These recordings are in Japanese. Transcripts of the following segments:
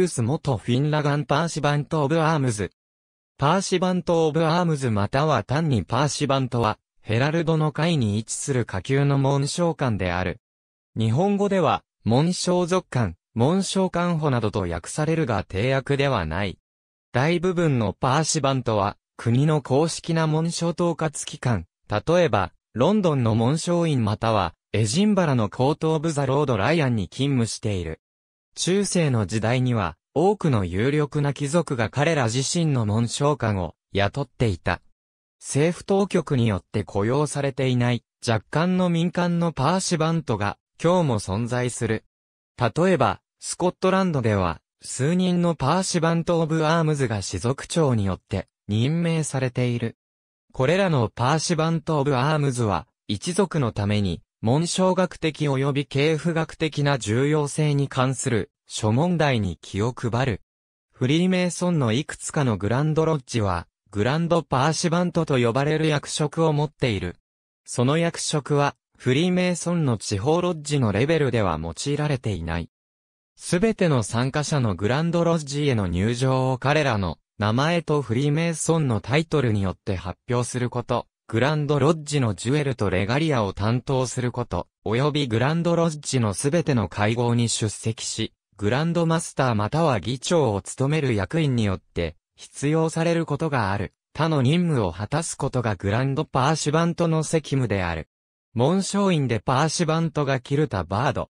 ウス元フィンラガンパーシバント・オブ・アームズ。パーシバント・オブ・アームズまたは単にパーシバントは、ヘラルドの会に位置する下級の紋章官である。日本語では、紋章族官、紋章官補などと訳されるが定役ではない。大部分のパーシバントは、国の公式な紋章統括機関、例えば、ロンドンの紋章院または、エジンバラの高等部ザ・ロード・ライアンに勤務している。中世の時代には、多くの有力な貴族が彼ら自身の紋章官を雇っていた。政府当局によって雇用されていない若干の民間のパーシバントが今日も存在する。例えば、スコットランドでは数人のパーシバント・オブ・アームズが士族長によって任命されている。これらのパーシバント・オブ・アームズは一族のために文章学的及び経譜学的な重要性に関する諸問題に気を配る。フリーメイソンのいくつかのグランドロッジは、グランドパーシバントと呼ばれる役職を持っている。その役職は、フリーメイソンの地方ロッジのレベルでは用いられていない。すべての参加者のグランドロッジへの入場を彼らの名前とフリーメイソンのタイトルによって発表すること。グランドロッジのジュエルとレガリアを担当すること、及びグランドロッジのすべての会合に出席し、グランドマスターまたは議長を務める役員によって、必要されることがある。他の任務を果たすことがグランドパーシバントの責務である。紋章院でパーシバントが切るたバード。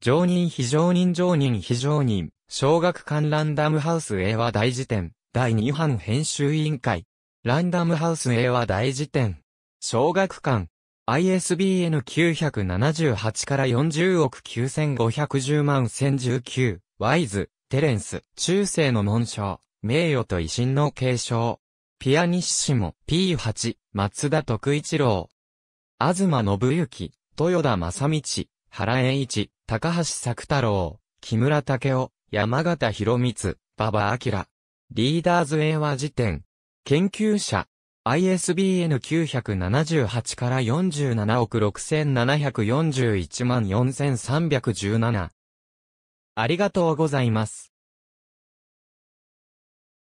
常任非常任常任非常任、小学館ランダムハウス英和大辞典、第2版編集委員会、ランダムハウス英和大辞典。小学館。ISBN 978から40億9510万1019。ワイズ、テレンス、中世の紋章。名誉と威信の継承。ピアニッシモ、P8、松田徳一郎。東信之、豊田正道、原栄一、高橋作太郎、木村武夫、山形博光、馬場明。リーダーズ英和辞典。研究者、ISBN 978から47億6741万4317。ありがとうございます。